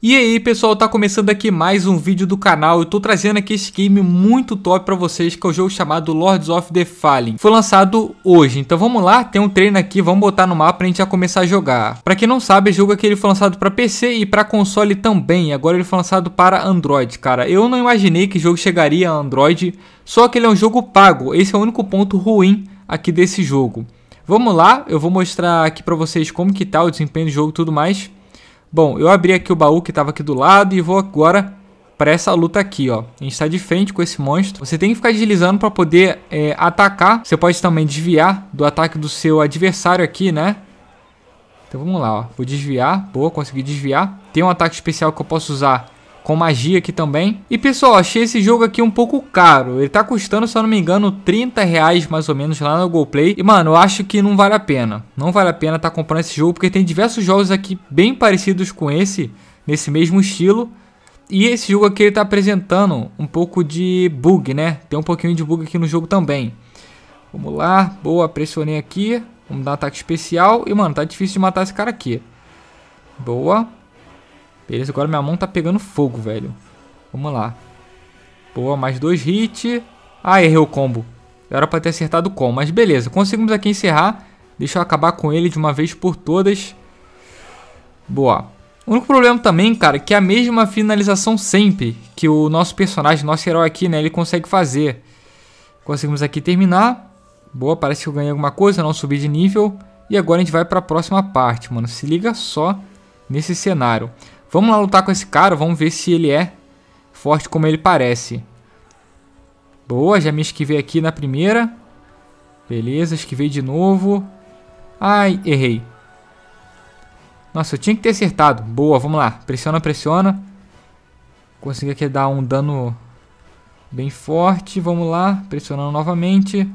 E aí pessoal, tá começando aqui mais um vídeo do canal, eu tô trazendo aqui esse game muito top pra vocês, que é o jogo chamado Lords of the Fallen. Foi lançado hoje, então vamos lá, tem um treino aqui, vamos botar no mapa pra gente já começar a jogar. Pra quem não sabe, o jogo aqui ele foi lançado pra PC e pra console também, agora ele foi lançado para Android, cara. Eu não imaginei que o jogo chegaria a Android, só que ele é um jogo pago, esse é o único ponto ruim aqui desse jogo. Vamos lá, eu vou mostrar aqui pra vocês como que tá o desempenho do jogo e tudo mais. Bom, eu abri aqui o baú que estava aqui do lado e vou agora para essa luta aqui, ó. A gente está de frente com esse monstro. Você tem que ficar deslizando para poder é, atacar. Você pode também desviar do ataque do seu adversário aqui, né? Então vamos lá, ó. Vou desviar. Boa, consegui desviar. Tem um ataque especial que eu posso usar com magia aqui também. E pessoal, achei esse jogo aqui um pouco caro. Ele tá custando, se eu não me engano, 30 reais mais ou menos lá no Play. E mano, eu acho que não vale a pena. Não vale a pena tá comprando esse jogo, porque tem diversos jogos aqui bem parecidos com esse, nesse mesmo estilo. E esse jogo aqui ele tá apresentando um pouco de bug, né? Tem um pouquinho de bug aqui no jogo também. Vamos lá, boa, pressionei aqui. Vamos dar um ataque especial. E mano, tá difícil de matar esse cara aqui. Boa. Beleza, agora minha mão tá pegando fogo, velho. Vamos lá. Boa, mais dois hits. Ah, errei o combo. Era pra ter acertado o combo, mas beleza. Conseguimos aqui encerrar. Deixa eu acabar com ele de uma vez por todas. Boa. O único problema também, cara, é que é a mesma finalização sempre que o nosso personagem, nosso herói aqui, né, ele consegue fazer. Conseguimos aqui terminar. Boa, parece que eu ganhei alguma coisa, não subi de nível. E agora a gente vai para a próxima parte, mano. Se liga só nesse cenário. Vamos lá lutar com esse cara, vamos ver se ele é forte como ele parece. Boa, já me esquivei aqui na primeira. Beleza, esquivei de novo. Ai, errei. Nossa, eu tinha que ter acertado. Boa, vamos lá. Pressiona, pressiona. Consegui aqui dar um dano bem forte. Vamos lá, pressionando novamente.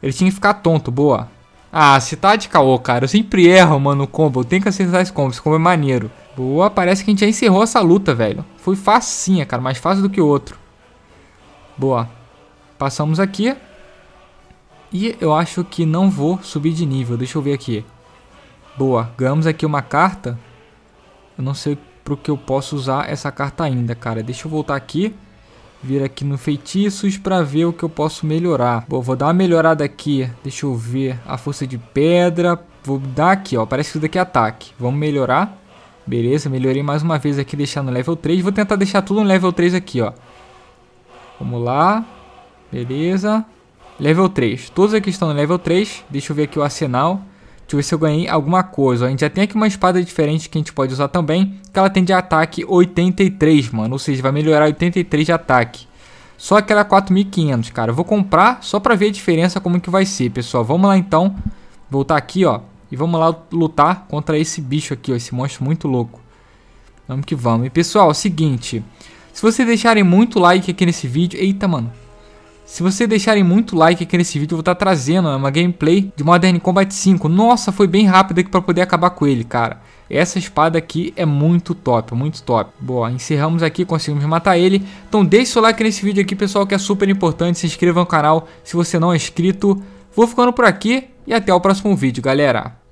Ele tinha que ficar tonto, boa. Ah, se tá de caô, cara. Eu sempre erro, mano, o combo. Eu tenho que acertar esse combo. Esse combo é maneiro. Boa, parece que a gente já encerrou essa luta, velho. Foi facinha, cara. Mais fácil do que o outro. Boa. Passamos aqui. E eu acho que não vou subir de nível. Deixa eu ver aqui. Boa. Ganhamos aqui uma carta. Eu não sei pro que eu posso usar essa carta ainda, cara. Deixa eu voltar aqui vir aqui no feitiços para ver o que eu posso melhorar. Bom, vou dar uma melhorada aqui. Deixa eu ver. A força de pedra. Vou dar aqui, ó. Parece que isso daqui é ataque. Vamos melhorar. Beleza, melhorei mais uma vez aqui, deixar no level 3. Vou tentar deixar tudo no level 3 aqui, ó. Vamos lá. Beleza. Level 3. Todos aqui estão no level 3. Deixa eu ver aqui o arsenal. Deixa eu ver se eu ganhei alguma coisa. A gente já tem aqui uma espada diferente que a gente pode usar também. Que ela tem de ataque 83, mano. Ou seja, vai melhorar 83 de ataque. Só que ela é 4.500, cara. Eu vou comprar só pra ver a diferença como que vai ser, pessoal. Vamos lá, então. Voltar aqui, ó. E vamos lá lutar contra esse bicho aqui, ó. Esse monstro muito louco. Vamos que vamos. E, pessoal, é o seguinte. Se vocês deixarem muito like aqui nesse vídeo... Eita, mano. Se vocês deixarem muito like aqui nesse vídeo, eu vou estar tá trazendo né, uma gameplay de Modern Combat 5. Nossa, foi bem rápido aqui para poder acabar com ele, cara. Essa espada aqui é muito top, muito top. Boa, encerramos aqui, conseguimos matar ele. Então deixe seu like nesse vídeo aqui, pessoal, que é super importante. Se inscreva no canal se você não é inscrito. Vou ficando por aqui e até o próximo vídeo, galera.